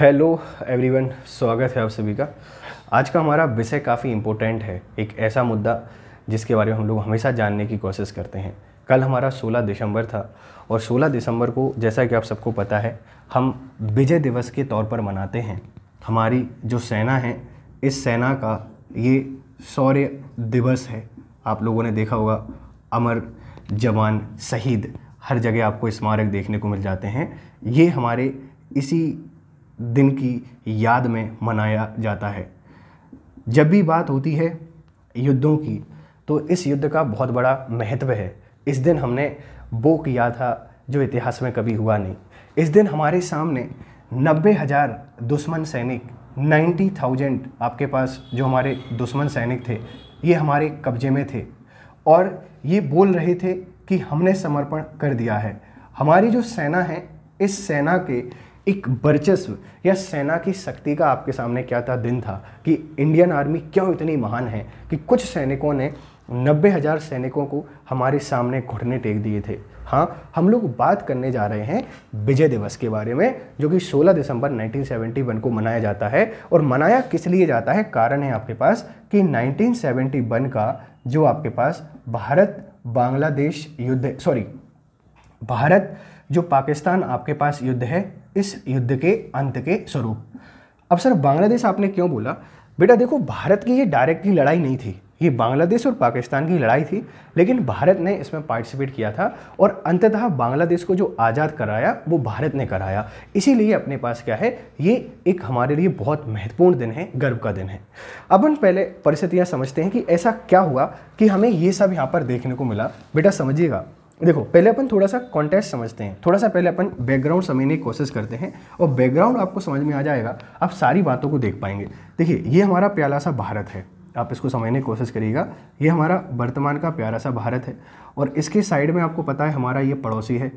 hello everyone स्वागत है आप सभी का आज का हमारा विषय काफ़ी इम्पोर्टेंट है एक ऐसा मुद्दा जिसके बारे में हम लोग हमेशा जानने की कोशिश करते हैं कल हमारा 16 दिसंबर था और 16 दिसंबर को जैसा कि आप सबको पता है हम विजय दिवस के तौर पर मनाते हैं हमारी जो सेना है इस सेना का ये शौर्य दिवस है आप लोगों ने देखा होगा अमर जवान शहीद हर जगह आपको स्मारक देखने को मिल जाते हैं ये हमारे इसी दिन की याद में मनाया जाता है जब भी बात होती है युद्धों की तो इस युद्ध का बहुत बड़ा महत्व है इस दिन हमने वो किया था जो इतिहास में कभी हुआ नहीं इस दिन हमारे सामने नब्बे हज़ार दुश्मन सैनिक नाइन्टी थाउजेंड आपके पास जो हमारे दुश्मन सैनिक थे ये हमारे कब्जे में थे और ये बोल रहे थे कि हमने समर्पण कर दिया है हमारी जो सेना है इस सेना के एक वर्चस्व या सेना की शक्ति का आपके सामने क्या था दिन था कि इंडियन आर्मी क्यों इतनी महान है कि कुछ सैनिकों ने नब्बे हज़ार सैनिकों को हमारे सामने घुटने टेक दिए थे हाँ हम लोग बात करने जा रहे हैं विजय दिवस के बारे में जो कि 16 दिसंबर 1971 को मनाया जाता है और मनाया किस लिए जाता है कारण है आपके पास कि 1971 का जो आपके पास भारत बांग्लादेश युद्ध सॉरी भारत जो पाकिस्तान आपके पास युद्ध है इस युद्ध के अंत के स्वरूप अब सर बांग्लादेश आपने क्यों बोला बेटा देखो भारत की ये डायरेक्टली लड़ाई नहीं थी ये बांग्लादेश और पाकिस्तान की लड़ाई थी लेकिन भारत ने इसमें पार्टिसिपेट किया था और अंततः बांग्लादेश को जो आज़ाद कराया वो भारत ने कराया इसीलिए अपने पास क्या है ये एक हमारे लिए बहुत महत्वपूर्ण दिन है गर्व का दिन है अपन पहले परिस्थितियाँ समझते हैं कि ऐसा क्या हुआ कि हमें ये सब यहाँ पर देखने को मिला बेटा समझिएगा देखो पहले अपन थोड़ा सा कॉन्टेस्ट समझते हैं थोड़ा सा पहले अपन बैकग्राउंड समझने की कोशिश करते हैं और बैकग्राउंड आपको समझ में आ जाएगा आप सारी बातों को देख पाएंगे देखिए ये हमारा प्याला सा भारत है आप इसको समझने की कोशिश करिएगा ये हमारा वर्तमान का प्यारा सा भारत है और इसके साइड में आपको पता है हमारा ये पड़ोसी है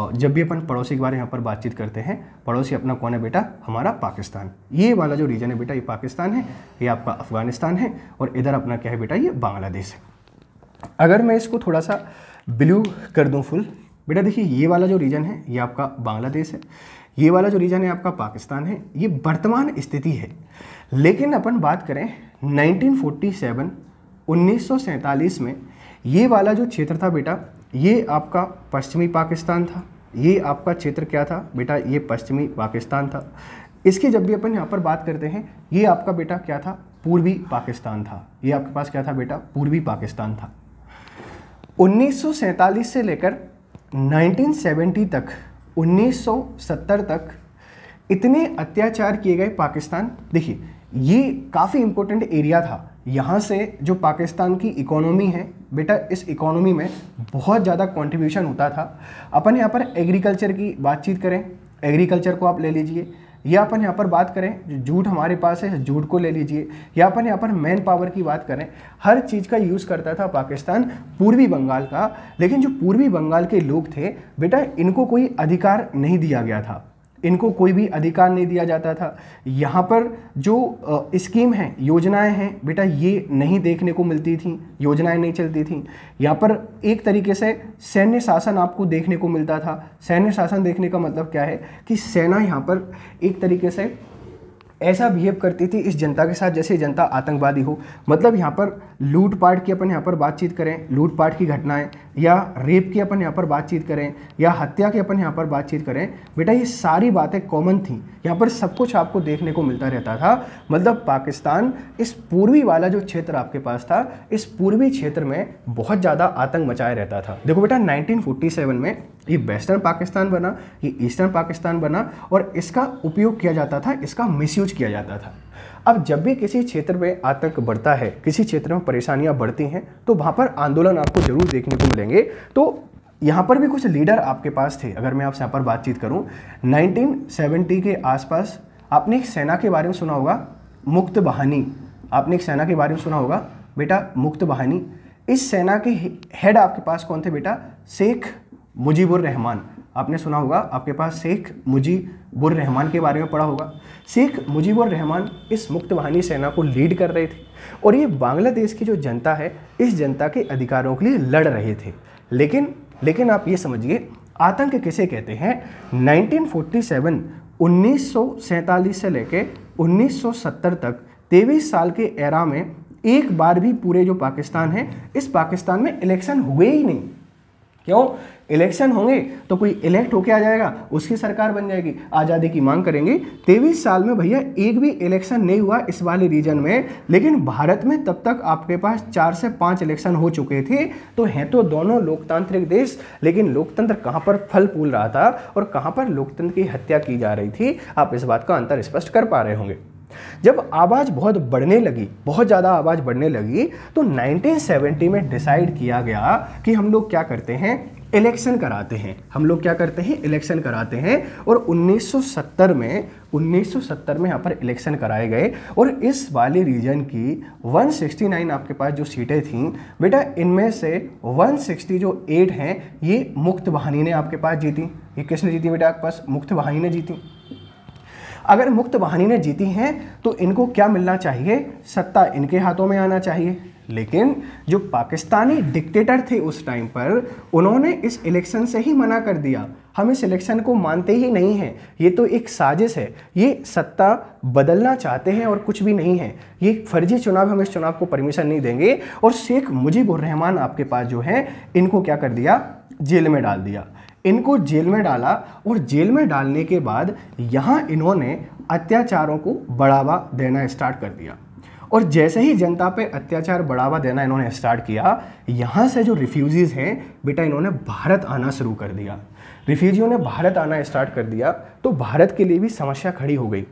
और जब भी अपन पड़ोसी के बारे में यहाँ पर बातचीत करते हैं पड़ोसी अपना कौन है बेटा हमारा पाकिस्तान ये वाला जो रीजन है बेटा ये पाकिस्तान है ये आपका अफ़गानिस्तान है और इधर अपना क्या है बेटा ये बांग्लादेश है अगर मैं इसको थोड़ा सा ब्लू कर दूँ फुल बेटा देखिए ये वाला जो रीजन है ये आपका बांग्लादेश है ये वाला जो रीजन है आपका पाकिस्तान है ये वर्तमान स्थिति है लेकिन अपन बात करें 1947 1947 में ये वाला जो क्षेत्र था बेटा ये आपका पश्चिमी पाकिस्तान था ये आपका क्षेत्र क्या था बेटा ये पश्चिमी पाकिस्तान था इसकी जब भी अपन यहाँ पर बात करते हैं ये आपका बेटा क्या था पूर्वी पाकिस्तान था ये आपके पास क्या था बेटा पूर्वी पाकिस्तान था 1947 से लेकर 1970 तक 1970 तक इतने अत्याचार किए गए पाकिस्तान देखिए ये काफ़ी इम्पोर्टेंट एरिया था यहाँ से जो पाकिस्तान की इकोनॉमी है बेटा इस इकोनॉमी में बहुत ज़्यादा कंट्रीब्यूशन होता था अपन यहाँ पर एग्रीकल्चर की बातचीत करें एग्रीकल्चर को आप ले लीजिए या अपन यहाँ पर बात करें जो जूट हमारे पास है जूट को ले लीजिए या अपन यहाँ पर मैन पावर की बात करें हर चीज़ का यूज़ करता था पाकिस्तान पूर्वी बंगाल का लेकिन जो पूर्वी बंगाल के लोग थे बेटा इनको कोई अधिकार नहीं दिया गया था इनको कोई भी अधिकार नहीं दिया जाता था यहाँ पर जो स्कीम है योजनाएं हैं बेटा ये नहीं देखने को मिलती थी योजनाएं नहीं चलती थी यहाँ पर एक तरीके से सैन्य शासन आपको देखने को मिलता था सैन्य शासन देखने का मतलब क्या है कि सेना यहाँ पर एक तरीके से ऐसा बिहेव करती थी इस जनता के साथ जैसे जनता आतंकवादी हो मतलब यहाँ पर लूटपाट की अपन यहाँ पर बातचीत करें लूटपाट की घटनाएं या रेप की अपन यहाँ पर बातचीत करें या हत्या की अपन यहाँ पर बातचीत करें बेटा ये सारी बातें कॉमन थी यहाँ पर सब कुछ आपको देखने को मिलता रहता था मतलब पाकिस्तान इस पूर्वी वाला जो क्षेत्र आपके पास था इस पूर्वी क्षेत्र में बहुत ज़्यादा आतंक मचाया रहता था देखो बेटा नाइनटीन में ये वेस्टर्न पाकिस्तान बना ये ईस्टर्न पाकिस्तान बना और इसका उपयोग किया जाता था इसका मिसयूज किया जाता था अब जब भी किसी क्षेत्र में आतंक बढ़ता है किसी क्षेत्र में परेशानियां बढ़ती हैं तो वहाँ पर आंदोलन आपको ज़रूर देखने को मिलेंगे तो यहाँ पर भी कुछ लीडर आपके पास थे अगर मैं आपसे यहाँ पर बातचीत करूँ 1970 के आसपास आपने एक सेना के बारे में सुना होगा मुक्त बहानी आपने एक सेना के बारे में सुना होगा बेटा मुक्त बहानी इस सेना के हेड आपके पास कौन थे बेटा शेख मुजीबुर रहमान आपने सुना होगा आपके पास शेख मुजीबुर रहमान के बारे में पढ़ा होगा शेख मुजीबुर रहमान इस मुक्त वाहिनी सेना को लीड कर रहे थे और ये बांग्लादेश की जो जनता है इस जनता के अधिकारों के लिए लड़ रहे थे लेकिन लेकिन आप ये समझिए आतंक किसे कहते हैं 1947 1947 से लेके 1970 तक तेईस साल के एरा में एक बार भी पूरे जो पाकिस्तान है इस पाकिस्तान में इलेक्शन हुए ही नहीं क्यों इलेक्शन होंगे तो कोई इलेक्ट होके आ जाएगा उसकी सरकार बन जाएगी आज़ादी की मांग करेंगे तेईस साल में भैया एक भी इलेक्शन नहीं हुआ इस वाले रीजन में लेकिन भारत में तब तक आपके पास चार से पाँच इलेक्शन हो चुके थे तो हैं तो दोनों लोकतांत्रिक देश लेकिन लोकतंत्र कहाँ पर फल फूल रहा था और कहाँ पर लोकतंत्र की हत्या की जा रही थी आप इस बात का अंतर स्पष्ट कर पा रहे होंगे जब आवाज़ बहुत बढ़ने लगी बहुत ज़्यादा आवाज़ बढ़ने लगी तो 1970 में डिसाइड किया गया कि हम लोग क्या करते हैं इलेक्शन कराते हैं हम लोग क्या करते हैं इलेक्शन कराते हैं और 1970 में 1970 में यहाँ पर इलेक्शन कराए गए और इस वाले रीजन की 169 आपके पास जो सीटें थीं बेटा इनमें से 160 जो एट हैं ये मुक्त वाहनी ने आपके पास जीती ये किसने जीती बेटा आपके पास मुक्त वाहनी ने जीती अगर मुक्त वाहनी ने जीती हैं तो इनको क्या मिलना चाहिए सत्ता इनके हाथों में आना चाहिए लेकिन जो पाकिस्तानी डिक्टेटर थे उस टाइम पर उन्होंने इस इलेक्शन से ही मना कर दिया हम इस इलेक्शन को मानते ही नहीं हैं ये तो एक साजिश है ये सत्ता बदलना चाहते हैं और कुछ भी नहीं है ये फर्जी चुनाव हम इस चुनाव को परमिशन नहीं देंगे और शेख रहमान आपके पास जो है इनको क्या कर दिया जेल में डाल दिया इनको जेल में डाला और जेल में डालने के बाद यहाँ इन्होंने अत्याचारों को बढ़ावा देना स्टार्ट कर दिया और जैसे ही जनता पे अत्याचार बढ़ावा देना इन्होंने स्टार्ट किया यहाँ से जो रिफ्यूजीज़ हैं बेटा इन्होंने भारत आना शुरू कर दिया रिफ्यूजियों ने भारत आना स्टार्ट कर दिया तो भारत के लिए भी समस्या खड़ी हो गई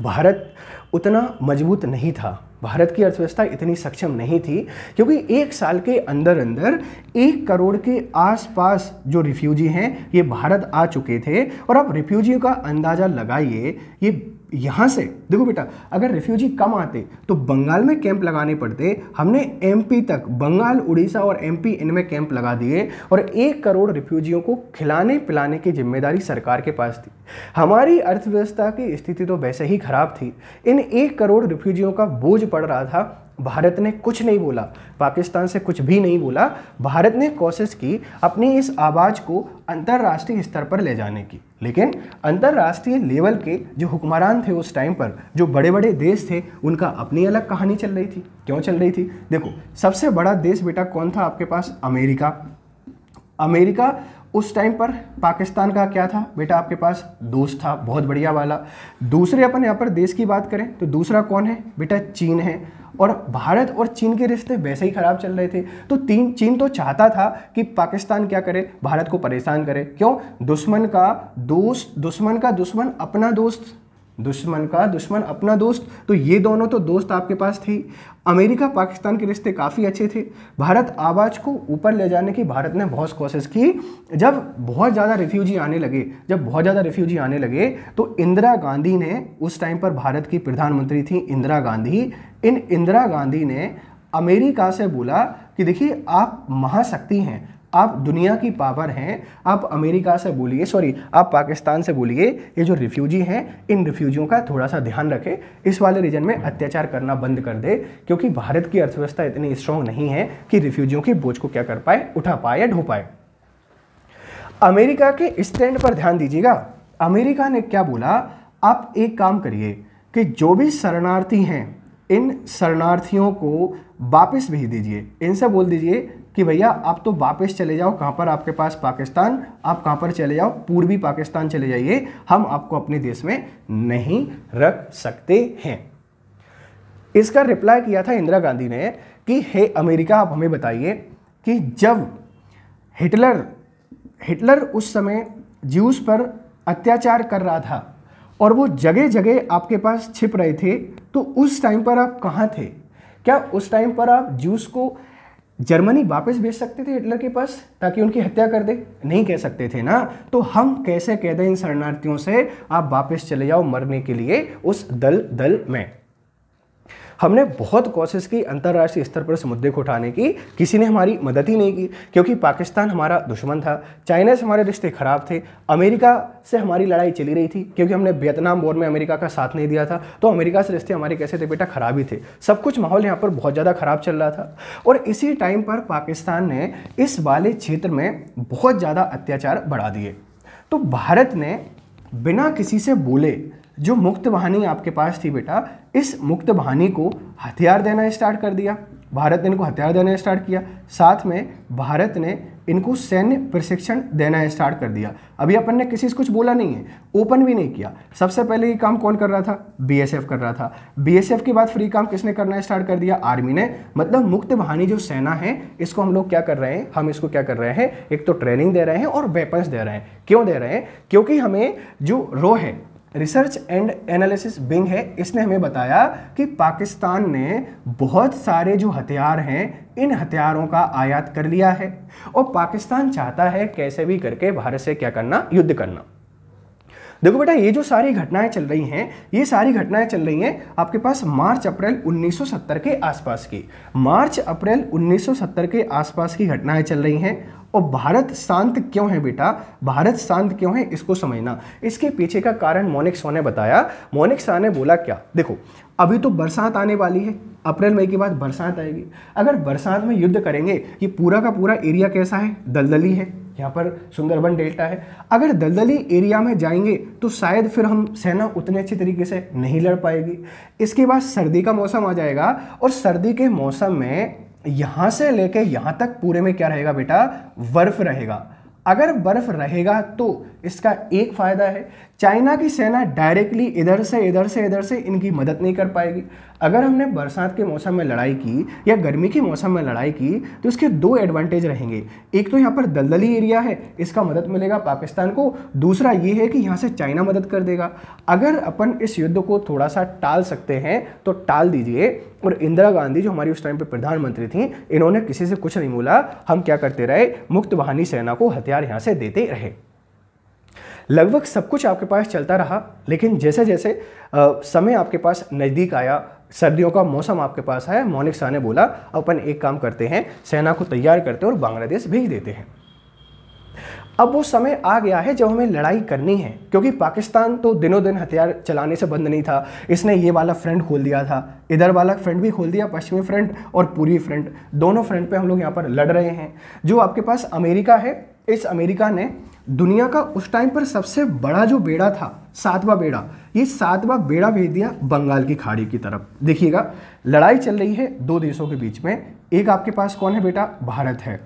भारत उतना मजबूत नहीं था भारत की अर्थव्यवस्था इतनी सक्षम नहीं थी क्योंकि एक साल के अंदर अंदर एक करोड़ के आसपास जो रिफ्यूजी हैं ये भारत आ चुके थे और आप रिफ्यूजियों का अंदाज़ा लगाइए ये यहाँ से देखो बेटा अगर रेफ्यूजी कम आते तो बंगाल में कैंप लगाने पड़ते हमने एमपी तक बंगाल उड़ीसा और एमपी इनमें कैंप लगा दिए और एक करोड़ रेफ्यूजियों को खिलाने पिलाने की जिम्मेदारी सरकार के पास थी हमारी अर्थव्यवस्था की स्थिति तो वैसे ही खराब थी इन एक करोड़ रिफ्यूजियों का बोझ पड़ रहा था भारत ने कुछ नहीं बोला पाकिस्तान से कुछ भी नहीं बोला भारत ने कोशिश की अपनी इस आवाज़ को अंतर्राष्ट्रीय स्तर पर ले जाने की लेकिन अंतर्राष्ट्रीय लेवल के जो हुक्मरान थे उस टाइम पर जो बड़े बड़े देश थे उनका अपनी अलग कहानी चल रही थी क्यों चल रही थी देखो सबसे बड़ा देश बेटा कौन था आपके पास अमेरिका अमेरिका उस टाइम पर पाकिस्तान का क्या था बेटा आपके पास दोस्त था बहुत बढ़िया वाला दूसरे अपन यहाँ पर देश की बात करें तो दूसरा कौन है बेटा चीन है और भारत और चीन के रिश्ते वैसे ही ख़राब चल रहे थे तो तीन चीन तो चाहता था कि पाकिस्तान क्या करे भारत को परेशान करे क्यों दुश्मन का दोस्त दुश्मन का दुश्मन अपना दोस्त दुश्मन का दुश्मन अपना दोस्त तो ये दोनों तो दोस्त आपके पास थे अमेरिका पाकिस्तान के रिश्ते काफ़ी अच्छे थे भारत आवाज़ को ऊपर ले जाने की भारत ने बहुत कोशिश की जब बहुत ज़्यादा रिफ्यूजी आने लगे जब बहुत ज़्यादा रिफ्यूजी आने लगे तो इंदिरा गांधी ने उस टाइम पर भारत की प्रधानमंत्री थी इंदिरा गांधी इन इंदिरा गांधी ने अमेरिका से बोला कि देखिए आप महाशक्ति हैं आप दुनिया की पावर हैं आप अमेरिका से बोलिए सॉरी आप पाकिस्तान से बोलिए ये जो रिफ्यूजी हैं इन रिफ्यूजियों का थोड़ा सा ध्यान रखें इस वाले रीजन में अत्याचार करना बंद कर दे क्योंकि भारत की अर्थव्यवस्था इतनी स्ट्रांग नहीं है कि रिफ्यूजियों के बोझ को क्या कर पाए उठा पाए या ढो पाए अमेरिका के स्टैंड पर ध्यान दीजिएगा अमेरिका ने क्या बोला आप एक काम करिए कि जो भी शरणार्थी हैं इन शरणार्थियों को वापस भेज दीजिए इनसे बोल दीजिए कि भैया आप तो वापस चले जाओ कहाँ पर आपके पास पाकिस्तान आप कहाँ पर चले जाओ पूर्वी पाकिस्तान चले जाइए हम आपको अपने देश में नहीं रख सकते हैं इसका रिप्लाई किया था इंदिरा गांधी ने कि हे अमेरिका आप हमें बताइए कि जब हिटलर हिटलर उस समय ज्यूस पर अत्याचार कर रहा था और वो जगह जगह आपके पास छिप रहे थे तो उस टाइम पर आप कहाँ थे क्या उस टाइम पर आप ज्यूस को जर्मनी वापस भेज सकते थे हिटलर के पास ताकि उनकी हत्या कर दे नहीं कह सकते थे ना तो हम कैसे कह दें इन शरणार्थियों से आप वापस चले जाओ मरने के लिए उस दल दल में हमने बहुत कोशिश की अंतर्राष्ट्रीय स्तर पर इस मुद्दे को उठाने की किसी ने हमारी मदद ही नहीं की क्योंकि पाकिस्तान हमारा दुश्मन था चाइना से हमारे रिश्ते ख़राब थे अमेरिका से हमारी लड़ाई चली रही थी क्योंकि हमने वियतनाम वॉर में अमेरिका का साथ नहीं दिया था तो अमेरिका से रिश्ते हमारे कैसे थे बेटा ख़राब ही थे सब कुछ माहौल यहाँ पर बहुत ज़्यादा ख़राब चल रहा था और इसी टाइम पर पाकिस्तान ने इस वाले क्षेत्र में बहुत ज़्यादा अत्याचार बढ़ा दिए तो भारत ने बिना किसी से बोले जो मुक्त बहानी आपके पास थी बेटा इस मुक्त बहानी को हथियार देना स्टार्ट कर दिया भारत ने इनको हथियार देना स्टार्ट किया साथ में भारत ने इनको सैन्य प्रशिक्षण देना स्टार्ट कर दिया अभी अपन ने किसी से कुछ बोला नहीं है ओपन भी नहीं किया सबसे पहले ये काम कौन कर रहा था बीएसएफ कर रहा था बीएसएफ के बाद फ्री काम किसने करना स्टार्ट कर दिया आर्मी ने मतलब मुक्त बहानी जो सेना है इसको हम लोग क्या कर रहे हैं हम इसको क्या कर रहे हैं एक तो ट्रेनिंग दे रहे हैं और वेपन्स दे रहे हैं क्यों दे रहे हैं क्योंकि हमें जो रो है रिसर्च एंड एनालिसिस बिंग है इसने हमें बताया कि पाकिस्तान ने बहुत सारे जो हथियार हैं इन हथियारों का आयात कर लिया है और पाकिस्तान चाहता है कैसे भी करके भारत से क्या करना युद्ध करना देखो बेटा ये जो सारी घटनाएं चल रही हैं ये सारी घटनाएं चल रही हैं आपके पास मार्च अप्रैल 1970 के आसपास की मार्च अप्रैल 1970 के आसपास की घटनाएं चल रही हैं और भारत शांत क्यों है बेटा भारत शांत क्यों है इसको समझना इसके पीछे का कारण मोनिक शाह ने बताया मोनिक शाह ने बोला क्या देखो अभी तो बरसात आने वाली है अप्रैल मई के बाद बरसात आएगी अगर बरसात में युद्ध करेंगे ये पूरा का पूरा एरिया कैसा है दलदली है यहाँ पर सुंदरबन डेल्टा है अगर दलदली एरिया में जाएंगे तो शायद फिर हम सेना उतने अच्छे तरीके से नहीं लड़ पाएगी इसके बाद सर्दी का मौसम आ जाएगा और सर्दी के मौसम में यहाँ से लेके यहाँ तक पूरे में क्या रहेगा बेटा बर्फ़ रहेगा अगर बर्फ़ रहेगा तो इसका एक फ़ायदा है चाइना की सेना डायरेक्टली इधर से इधर से इधर से इनकी मदद नहीं कर पाएगी अगर हमने बरसात के मौसम में लड़ाई की या गर्मी के मौसम में लड़ाई की तो इसके दो एडवांटेज रहेंगे एक तो यहाँ पर दलदली एरिया है इसका मदद मिलेगा पाकिस्तान को दूसरा ये है कि यहाँ से चाइना मदद कर देगा अगर अपन इस युद्ध को थोड़ा सा टाल सकते हैं तो टाल दीजिए और इंदिरा गांधी जो हमारी उस टाइम पर प्रधानमंत्री थी इन्होंने किसी से कुछ नहीं बोला हम क्या करते रहे मुक्त वाहनी सेना को हथियार यहाँ से देते रहे लगभग सब कुछ आपके पास चलता रहा लेकिन जैसे जैसे समय आपके पास नज़दीक आया सर्दियों का मौसम आपके पास आया मौनिक शाह ने बोला अपन एक काम करते हैं सेना को तैयार करते और बांग्लादेश भेज देते हैं अब वो समय आ गया है जब हमें लड़ाई करनी है क्योंकि पाकिस्तान तो दिनों दिन हथियार चलाने से बंद नहीं था इसने ये वाला फ्रंट खोल दिया था इधर वाला फ्रंट भी खोल दिया पश्चिमी फ्रंट और पूर्वी फ्रंट दोनों फ्रंट पे हम लोग यहाँ पर लड़ रहे हैं जो आपके पास अमेरिका है इस अमेरिका ने दुनिया का उस टाइम पर सबसे बड़ा जो बेड़ा था सातवां बेड़ा ये सातवां बेड़ा भेज दिया बंगाल की खाड़ी की तरफ देखिएगा लड़ाई चल रही है दो देशों के बीच में एक आपके पास कौन है बेटा भारत है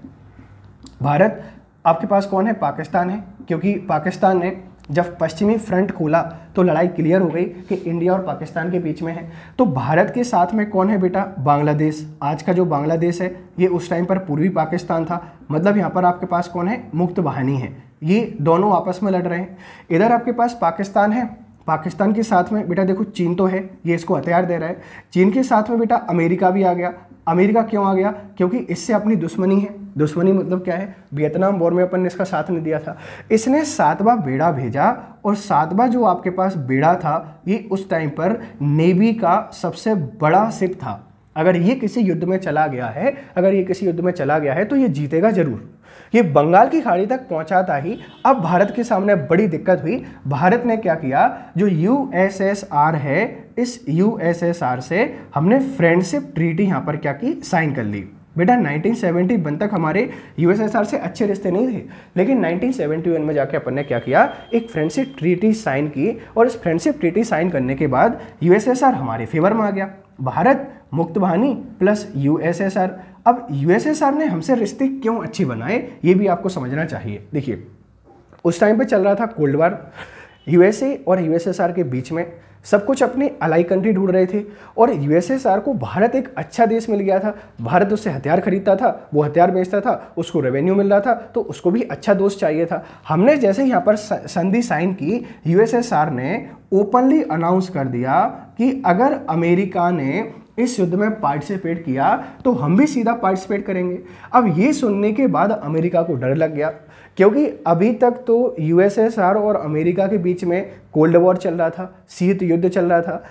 भारत आपके पास कौन है पाकिस्तान है क्योंकि पाकिस्तान ने जब पश्चिमी फ्रंट खोला तो लड़ाई क्लियर हो गई कि इंडिया और पाकिस्तान के बीच में है तो भारत के साथ में कौन है बेटा बांग्लादेश आज का जो बांग्लादेश है ये उस टाइम पर पूर्वी पाकिस्तान था मतलब यहाँ पर आपके पास कौन है मुक्त वाहिनी है ये दोनों आपस में लड़ रहे हैं इधर आपके पास पाकिस्तान है पाकिस्तान के साथ में बेटा देखो चीन तो है ये इसको हथियार दे रहा है चीन के साथ में बेटा अमेरिका भी आ गया अमेरिका क्यों आ गया क्योंकि इससे अपनी दुश्मनी है दुश्मनी मतलब क्या है वियतनाम वॉर में अपन ने इसका साथ नहीं दिया था इसने सातवां बेड़ा भेजा और सातवां जो आपके पास बेड़ा था ये उस टाइम पर नेवी का सबसे बड़ा सिप था अगर ये किसी युद्ध में चला गया है अगर ये किसी युद्ध में चला गया है तो ये जीतेगा जरूर ये बंगाल की खाड़ी तक पहुंचाता ही अब भारत के सामने बड़ी दिक्कत हुई भारत ने क्या किया जो यूएसएसआर है इस यूएसएसआर से हमने फ्रेंडशिप ट्रीटी यहाँ पर क्या की साइन कर ली बेटा 1971 तक हमारे यूएसएसआर से अच्छे रिश्ते नहीं थे लेकिन 1971 में जाके अपन ने क्या किया एक फ्रेंडशिप ट्रीटी साइन की और इस फ्रेंडशिप ट्रीटी साइन करने के बाद यूएसएसआर हमारे फेवर में आ गया भारत मुक्तभानी प्लस यूएसएसआर अब यूएसएसआर ने हमसे रिश्ते क्यों अच्छे बनाए ये भी आपको समझना चाहिए देखिए उस टाइम पे चल रहा था कोल्ड वार यूएसए और यूएसएसआर के बीच में सब कुछ अपने अलाई कंट्री ढूंढ रहे थे और यूएसएसआर को भारत एक अच्छा देश मिल गया था भारत उससे हथियार खरीदता था वो हथियार बेचता था उसको रेवेन्यू मिल रहा था तो उसको भी अच्छा दोस्त चाहिए था हमने जैसे यहाँ पर संधि साइन की यूएसएसआर ने ओपनली अनाउंस कर दिया कि अगर अमेरिका ने इस युद्ध में पार्टिसिपेट किया तो हम भी सीधा पार्टिसिपेट करेंगे अब ये सुनने के बाद अमेरिका को डर लग गया क्योंकि अभी तक तो यूएसएसआर और अमेरिका के बीच में कोल्ड वॉर चल रहा था शीत युद्ध चल रहा था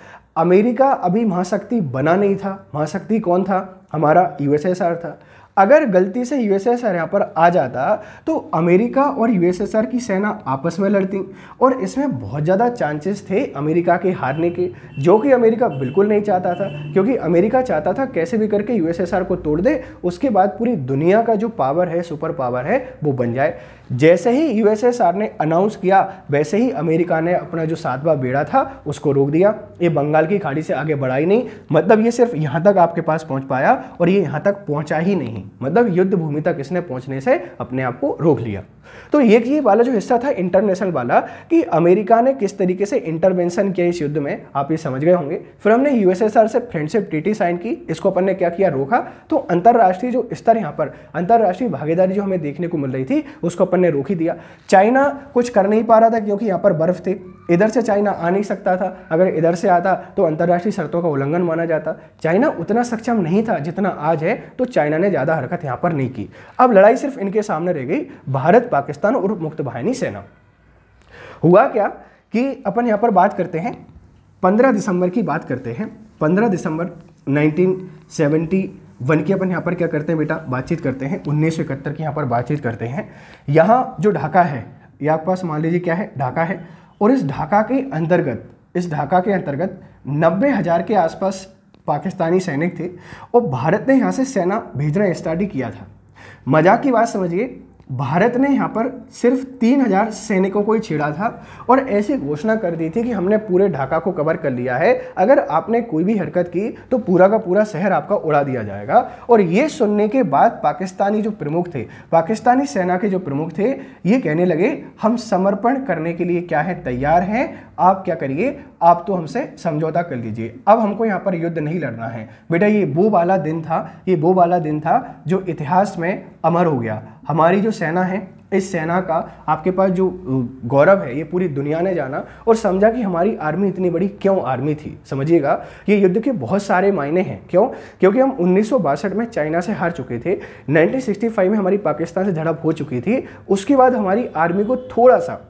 अमेरिका अभी महाशक्ति बना नहीं था महाशक्ति कौन था हमारा यूएसएसआर था अगर गलती से यूएसएसआर यहाँ पर आ जाता तो अमेरिका और यूएसएसआर की सेना आपस में लड़ती और इसमें बहुत ज़्यादा चांसेस थे अमेरिका के हारने के जो कि अमेरिका बिल्कुल नहीं चाहता था क्योंकि अमेरिका चाहता था कैसे भी करके यूएसएसआर को तोड़ दे उसके बाद पूरी दुनिया का जो पावर है सुपर पावर है वो बन जाए जैसे ही यूएसएसआर ने अनाउंस किया वैसे ही अमेरिका ने अपना जो सातवा बेड़ा था उसको रोक दिया ये बंगाल की खाड़ी से आगे बढ़ा ही नहीं मतलब ये सिर्फ यहाँ तक आपके पास पहुँच पाया और ये यहाँ तक पहुँचा ही नहीं मतलब युद्ध भूमि तक इसने पहुंचने से अपने आप को रोक लिया तो ये ये वाला जो हिस्सा था इंटरनेशनल वाला कि अमेरिका ने किस तरीके से इंटरवेंशन किया इस युद्ध में आप ये समझ गए होंगे फिर हमने यूएसएसआर से फ्रेंडशिप ट्रीटी साइन की इसको अपन ने क्या किया रोका तो अंतर्राष्ट्रीय जो स्तर यहाँ पर अंतर्राष्ट्रीय भागीदारी जो हमें देखने को मिल रही थी उसको अपन ने रोक ही दिया चाइना कुछ कर नहीं पा रहा था क्योंकि यहाँ पर बर्फ थी इधर से चाइना आ नहीं सकता था अगर इधर से आता तो अंतर्राष्ट्रीय शर्तों का उल्लंघन माना जाता चाइना उतना सक्षम नहीं था जितना आज है तो चाइना ने ज़्यादा हरकत यहाँ पर नहीं की अब लड़ाई सिर्फ इनके सामने रह गई भारत पाकिस्तान और मुक्त बाहिनी सेना हुआ क्या कि अपन यहाँ पर बात करते हैं पंद्रह दिसंबर की बात करते हैं पंद्रह दिसंबर वन की अपन यहाँ पर क्या करते हैं बेटा बातचीत करते हैं उन्नीस की यहाँ पर बातचीत करते हैं यहाँ जो ढाका है यहाँ पास मान लीजिए क्या है ढाका है और इस ढाका के अंतर्गत इस ढाका के अंतर्गत नब्बे हज़ार के आसपास पाकिस्तानी सैनिक थे और भारत ने यहाँ से सेना भेजना स्टार्ट ही किया था मजाक की बात समझिए भारत ने यहाँ पर सिर्फ 3000 सैनिकों को ही छेड़ा था और ऐसी घोषणा कर दी थी कि हमने पूरे ढाका को कवर कर लिया है अगर आपने कोई भी हरकत की तो पूरा का पूरा शहर आपका उड़ा दिया जाएगा और ये सुनने के बाद पाकिस्तानी जो प्रमुख थे पाकिस्तानी सेना के जो प्रमुख थे ये कहने लगे हम समर्पण करने के लिए क्या है तैयार हैं आप क्या करिए आप तो हमसे समझौता कर लीजिए अब हमको यहाँ पर युद्ध नहीं लड़ना है बेटा ये वो वाला दिन था ये वो वाला दिन था जो इतिहास में अमर हो गया हमारी जो सेना है इस सेना का आपके पास जो गौरव है ये पूरी दुनिया ने जाना और समझा कि हमारी आर्मी इतनी बड़ी क्यों आर्मी थी समझिएगा ये युद्ध के बहुत सारे मायने हैं क्यों क्योंकि हम उन्नीस में चाइना से हार चुके थे 1965 में हमारी पाकिस्तान से झड़प हो चुकी थी उसके बाद हमारी आर्मी को थोड़ा सा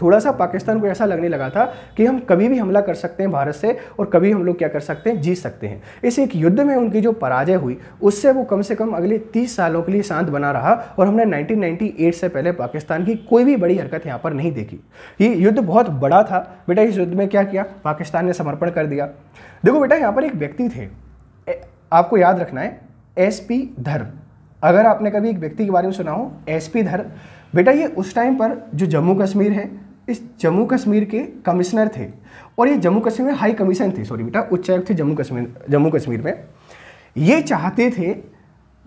थोड़ा सा पाकिस्तान को ऐसा लगने लगा था कि हम कभी भी हमला कर सकते हैं भारत से और कभी हम लोग क्या कर सकते हैं जीत सकते हैं इस एक युद्ध में उनकी जो पराजय हुई उससे वो कम से कम अगले तीस सालों के लिए शांत बना रहा और हमने नाइनटीन से पहले पाकिस्तान की कोई भी बड़ी हरकत यहाँ पर नहीं देखी ये युद्ध बहुत बड़ा था बेटा इस युद्ध में क्या किया पाकिस्तान ने समर्पण कर दिया देखो बेटा यहाँ पर एक व्यक्ति थे आपको याद रखना है एस पी धर अगर आपने कभी एक व्यक्ति के बारे में सुना हो एस पी धर बेटा ये उस टाइम पर जो जम्मू कश्मीर है इस जम्मू कश्मीर के कमिश्नर थे और ये जम्मू कश्मीर में हाई कमीशन थे सॉरी बेटा उच्चायुक्त थे जम्मू कश्मीर जम्मू कश्मीर में ये चाहते थे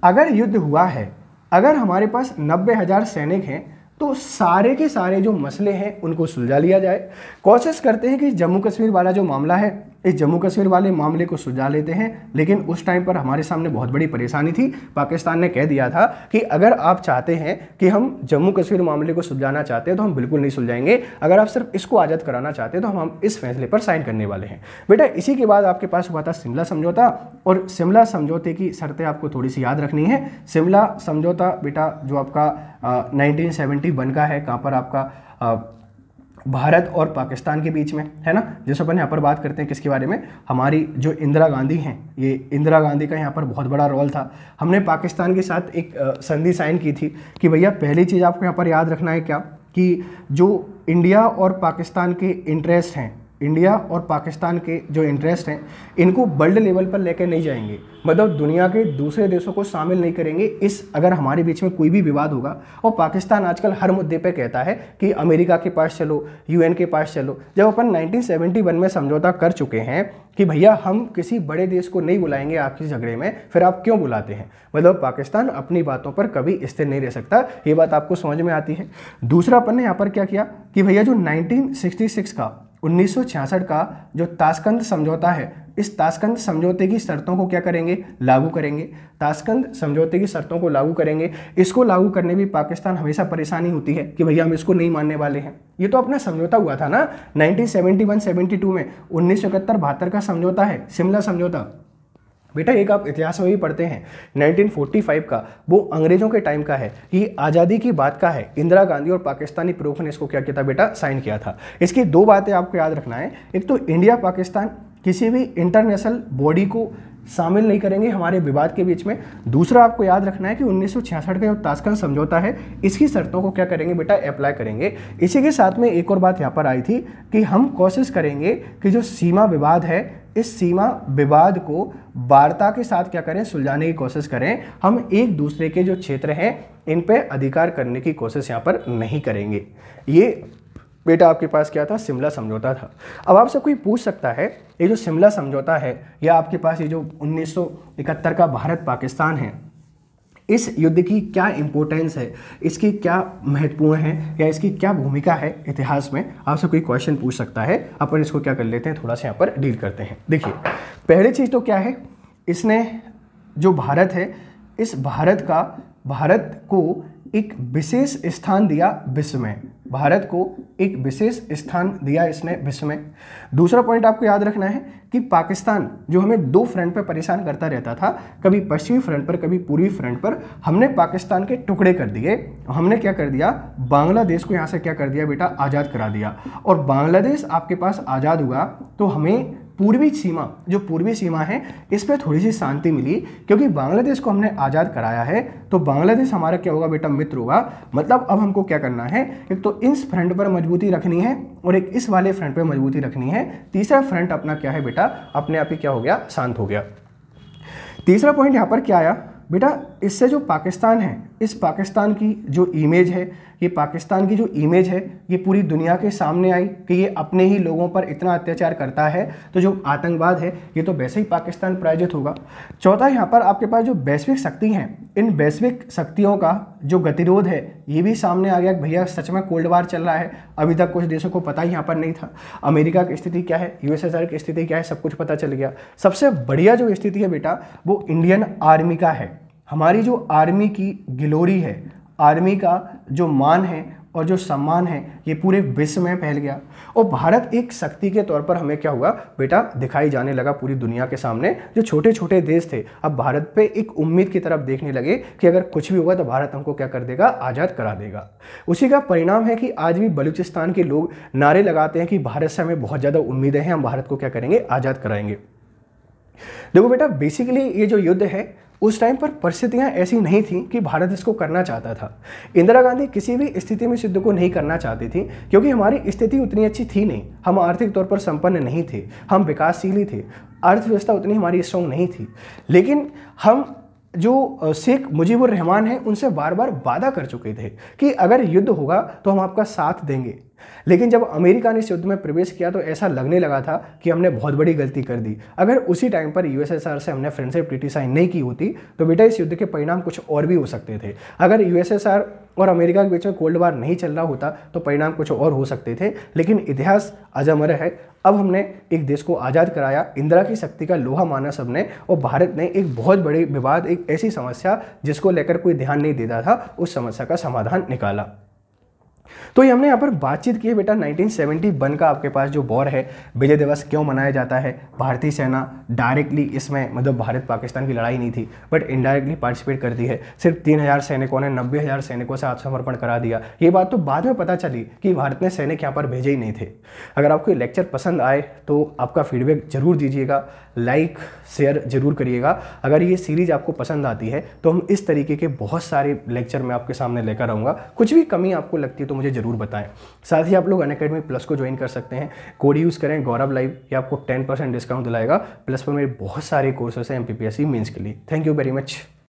अगर युद्ध हुआ है अगर हमारे पास नब्बे हज़ार सैनिक हैं तो सारे के सारे जो मसले हैं उनको सुलझा लिया जाए कोशिश करते हैं कि जम्मू कश्मीर वाला जो मामला है इस जम्मू कश्मीर वाले मामले को सुलझा लेते हैं लेकिन उस टाइम पर हमारे सामने बहुत बड़ी परेशानी थी पाकिस्तान ने कह दिया था कि अगर आप चाहते हैं कि हम जम्मू कश्मीर मामले को सुलझाना चाहते हैं तो हम बिल्कुल नहीं सुलझाएंगे अगर आप सिर्फ इसको आज़ाद कराना चाहते हैं तो हम, हम इस फैसले पर साइन करने वाले हैं बेटा इसी के बाद आपके पास हुआ था शिमला समझौता और शिमला समझौते की शर्तें आपको थोड़ी सी याद रखनी है शिमला समझौता बेटा जो आपका नाइनटीन का है कहाँ पर आपका भारत और पाकिस्तान के बीच में है ना जैसे अपन यहाँ पर बात करते हैं किसके बारे में हमारी जो इंदिरा गांधी हैं ये इंदिरा गांधी का यहाँ पर बहुत बड़ा रोल था हमने पाकिस्तान के साथ एक संधि साइन की थी कि भैया पहली चीज़ आपको यहाँ पर याद रखना है क्या कि जो इंडिया और पाकिस्तान के इंटरेस्ट हैं इंडिया और पाकिस्तान के जो इंटरेस्ट हैं इनको वर्ल्ड लेवल पर लेकर नहीं जाएंगे मतलब दुनिया के दूसरे देशों को शामिल नहीं करेंगे इस अगर हमारे बीच में कोई भी विवाद होगा और पाकिस्तान आजकल हर मुद्दे पे कहता है कि अमेरिका के पास चलो यूएन के पास चलो जब अपन 1971 में समझौता कर चुके हैं कि भैया हम किसी बड़े देश को नहीं बुलाएंगे आपके झगड़े में फिर आप क्यों बुलाते हैं मतलब पाकिस्तान अपनी बातों पर कभी स्थिर नहीं रह सकता ये बात आपको समझ में आती है दूसरा अपन ने यहाँ पर क्या किया कि भैया जो 1966 का 1966 का जो ताशकंद समझौता है इस ताशकंद समझौते की शर्तों को क्या करेंगे लागू करेंगे ताशकंद समझौते की शर्तों को लागू करेंगे इसको लागू करने में पाकिस्तान हमेशा परेशानी होती है कि भैया हम इसको नहीं मानने वाले हैं ये तो अपना समझौता हुआ था ना 1971-72 में उन्नीस सौ का समझौता है शिमला समझौता बेटा एक आप इतिहास में भी पढ़ते हैं 1945 का वो अंग्रेजों के टाइम का है ये आज़ादी की बात का है इंदिरा गांधी और पाकिस्तानी प्रमुख ने इसको क्या किया था बेटा साइन किया था इसकी दो बातें आपको याद रखना है एक तो इंडिया पाकिस्तान किसी भी इंटरनेशनल बॉडी को शामिल नहीं करेंगे हमारे विवाद के बीच में दूसरा आपको याद रखना है कि 1966 का जो ताशकंद समझौता है इसकी शर्तों को क्या करेंगे बेटा अप्लाई करेंगे इसी के साथ में एक और बात यहाँ पर आई थी कि हम कोशिश करेंगे कि जो सीमा विवाद है इस सीमा विवाद को वार्ता के साथ क्या करें सुलझाने की कोशिश करें हम एक दूसरे के जो क्षेत्र हैं इन पर अधिकार करने की कोशिश यहाँ पर नहीं करेंगे ये बेटा आपके पास क्या था शिमला समझौता था अब आपसे कोई पूछ सकता है ये जो शिमला समझौता है या आपके पास ये जो 1971 का भारत पाकिस्तान है इस युद्ध की क्या इम्पोर्टेंस है इसकी क्या महत्वपूर्ण है या इसकी क्या भूमिका है इतिहास में आपसे कोई क्वेश्चन पूछ सकता है अपन इसको क्या कर लेते हैं थोड़ा सा यहाँ पर डील करते हैं देखिए पहली चीज़ तो क्या है इसने जो भारत है इस भारत का भारत को एक विशेष स्थान दिया विश्व में भारत को एक विशेष स्थान दिया इसने विश्व में दूसरा पॉइंट आपको याद रखना है कि पाकिस्तान जो हमें दो फ्रंट पर परेशान करता रहता था कभी पश्चिमी फ्रंट पर कभी पूर्वी फ्रंट पर हमने पाकिस्तान के टुकड़े कर दिए हमने क्या कर दिया बांग्लादेश को यहाँ से क्या कर दिया बेटा आज़ाद करा दिया और बांग्लादेश आपके पास आज़ाद हुआ तो हमें पूर्वी सीमा जो पूर्वी सीमा है इस पर थोड़ी सी शांति मिली क्योंकि बांग्लादेश को हमने आज़ाद कराया है तो बांग्लादेश हमारा क्या होगा बेटा मित्र होगा मतलब अब हमको क्या करना है एक तो इस फ्रंट पर मजबूती रखनी है और एक इस वाले फ्रंट पर मजबूती रखनी है तीसरा फ्रंट अपना क्या है बेटा अपने आप ही क्या हो गया शांत हो गया तीसरा पॉइंट यहाँ पर क्या आया बेटा इससे जो पाकिस्तान है इस पाकिस्तान की जो इमेज है ये पाकिस्तान की जो इमेज है ये पूरी दुनिया के सामने आई कि ये अपने ही लोगों पर इतना अत्याचार करता है तो जो आतंकवाद है ये तो वैसे ही पाकिस्तान प्रायोजित होगा चौथा यहाँ पर आपके पास जो वैश्विक शक्ति हैं इन वैश्विक शक्तियों का जो गतिरोध है ये भी सामने आ गया भैया सच में कोल्ड वार चल रहा है अभी तक कुछ देशों को पता ही यहाँ पर नहीं था अमेरिका की स्थिति क्या है यूएसएसआर की स्थिति क्या है सब कुछ पता चल गया सबसे बढ़िया जो स्थिति है बेटा वो इंडियन आर्मी का है हमारी जो आर्मी की गिलोरी है आर्मी का जो मान है और जो सम्मान है ये पूरे विश्व में फैल गया और भारत एक शक्ति के तौर पर हमें क्या हुआ बेटा दिखाई जाने लगा पूरी दुनिया के सामने जो छोटे छोटे देश थे अब भारत पे एक उम्मीद की तरफ देखने लगे कि अगर कुछ भी होगा तो भारत हमको क्या कर देगा आज़ाद करा देगा उसी का परिणाम है कि आज भी बलूचिस्तान के लोग नारे लगाते हैं कि भारत से हमें बहुत ज़्यादा उम्मीदें हैं हम भारत को क्या करेंगे आज़ाद कराएंगे देखो बेटा बेसिकली ये जो युद्ध है उस टाइम पर परिस्थितियाँ ऐसी नहीं थी कि भारत इसको करना चाहता था इंदिरा गांधी किसी भी स्थिति में सिद्ध को नहीं करना चाहती थी क्योंकि हमारी स्थिति उतनी अच्छी थी नहीं हम आर्थिक तौर पर संपन्न नहीं थे हम विकासशील ही थे अर्थव्यवस्था उतनी हमारी स्ट्रांग नहीं थी लेकिन हम जो शेख मुजीबुर रहमान हैं उनसे बार बार वादा कर चुके थे कि अगर युद्ध होगा तो हम आपका साथ देंगे लेकिन जब अमेरिका ने इस युद्ध में प्रवेश किया तो ऐसा लगने लगा था कि हमने बहुत बड़ी गलती कर दी अगर उसी टाइम पर यूएसएसआर से हमने फ्रेंडशिप ट्रीटी साइन नहीं की होती तो बेटा इस युद्ध के परिणाम कुछ और भी हो सकते थे अगर यूएसएसआर और अमेरिका के बीच में कोल्ड वार नहीं चल रहा होता तो परिणाम कुछ और हो सकते थे लेकिन इतिहास अजमर है अब हमने एक देश को आज़ाद कराया इंदिरा की शक्ति का लोहा माना सबने और भारत ने एक बहुत बड़ी विवाद एक ऐसी समस्या जिसको लेकर कोई ध्यान नहीं देता था उस समस्या का समाधान निकाला तो ये हमने यहाँ पर बातचीत की है बेटा 1971 का आपके पास जो वॉर है विजय दिवस क्यों मनाया जाता है भारतीय सेना डायरेक्टली इसमें मतलब भारत पाकिस्तान की लड़ाई नहीं थी बट इनडायरेक्टली पार्टिसिपेट करती है सिर्फ तीन हज़ार सैनिकों ने नब्बे हज़ार सैनिकों से आत्मसमर्पण करा दिया ये बात तो बाद में पता चली कि भारत ने सैनिक यहाँ पर भेजे ही नहीं थे अगर आपको ये लेक्चर पसंद आए तो आपका फीडबैक जरूर दीजिएगा लाइक शेयर जरूर करिएगा अगर ये सीरीज़ आपको पसंद आती है तो हम इस तरीके के बहुत सारे लेक्चर मैं आपके सामने लेकर आऊँगा कुछ भी कमी आपको लगती है तो मुझे ज़रूर बताएं साथ ही आप लोग अन प्लस को ज्वाइन कर सकते हैं कोड यूज़ करें गौरव लाइव ये आपको टेन डिस्काउंट दिलाएगा प्लस पर मेरे बहुत सारे कोर्सेस हैं एम पी के लिए थैंक यू वेरी मच